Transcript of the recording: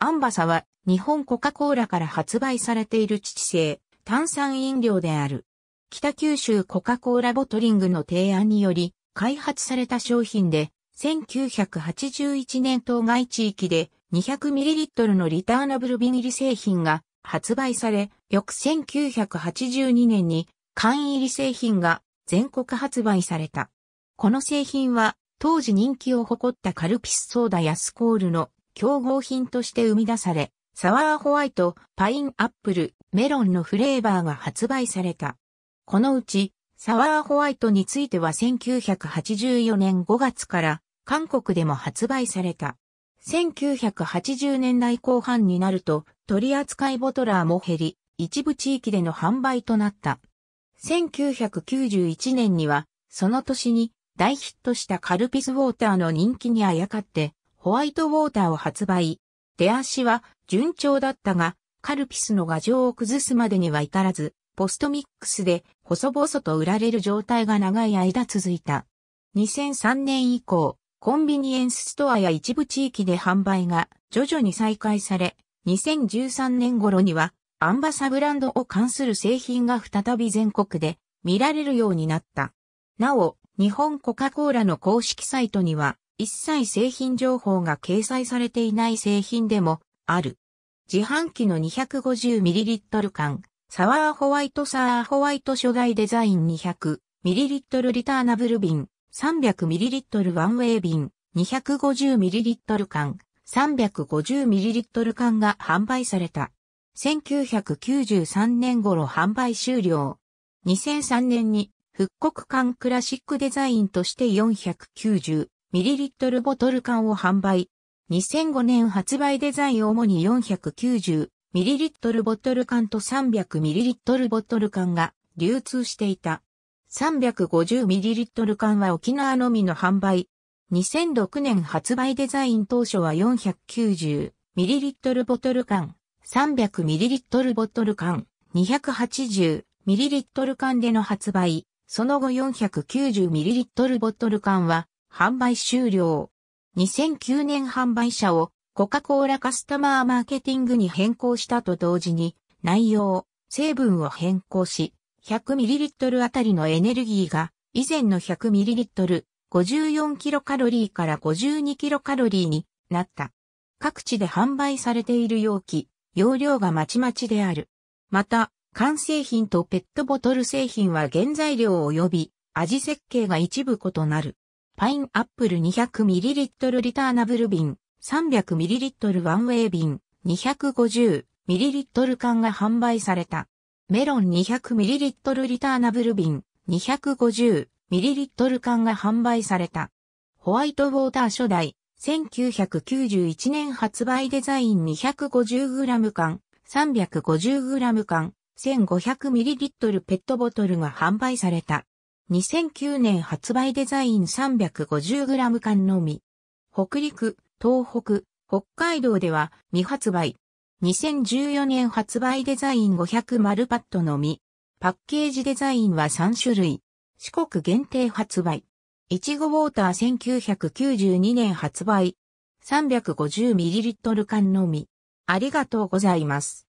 アンバサは日本コカ・コーラから発売されている父製炭酸飲料である。北九州コカ・コーラボトリングの提案により開発された商品で1981年当該地域で 200ml のリターナブルビ入り製品が発売され、翌1982年に缶入り製品が全国発売された。この製品は当時人気を誇ったカルピスソーダやスコールの競合品として生み出され、サワーホワイト、パインアップル、メロンのフレーバーが発売された。このうち、サワーホワイトについては1984年5月から韓国でも発売された。1980年代後半になると取扱いボトラーも減り、一部地域での販売となった。1991年には、その年に大ヒットしたカルピスウォーターの人気にあやかって、ホワイトウォーターを発売。出足は順調だったが、カルピスの牙城を崩すまでには至らず、ポストミックスで細々と売られる状態が長い間続いた。2003年以降、コンビニエンスストアや一部地域で販売が徐々に再開され、2013年頃にはアンバサブランドを関する製品が再び全国で見られるようになった。なお、日本コカ・コーラの公式サイトには一切製品情報が掲載されていない製品でもある。自販機の 250ml 缶、サワーホワイトサワーホワイト初代デザイン 200ml リターナブル瓶、300ml ワンウェイ瓶、250ml 缶、350ml 缶が販売された。1993年頃販売終了。2003年に復刻缶クラシックデザインとして490、ミリリットルボトル缶を販売。2005年発売デザイン主に4 9 0トルボトル缶と3 0 0トルボトル缶が流通していた。3 5 0トル缶は沖縄のみの販売。2006年発売デザイン当初は4 9 0トルボトル缶、3 0 0トルボトル缶、2 8 0トル缶での発売。その後4 9 0トルボトル缶は販売終了。2009年販売者をコカ・コーラカスタマーマーケティングに変更したと同時に内容、成分を変更し 100ml あたりのエネルギーが以前の 100ml 54kcal から 52kcal になった。各地で販売されている容器、容量がまちまちである。また、缶製品とペットボトル製品は原材料及び味設計が一部異なる。パインアップル 200ml リターナブル瓶、300ml ワンウェイ瓶、250ml 缶が販売された。メロン 200ml リターナブル瓶、250ml 缶が販売された。ホワイトウォーター初代、1991年発売デザイン 250g 缶、350g 缶、1500ml ペットボトルが販売された。2009年発売デザイン 350g 缶のみ。北陸、東北、北海道では未発売。2014年発売デザイン500丸パッドのみ。パッケージデザインは3種類。四国限定発売。いちごウォーター1992年発売。350ml 缶のみ。ありがとうございます。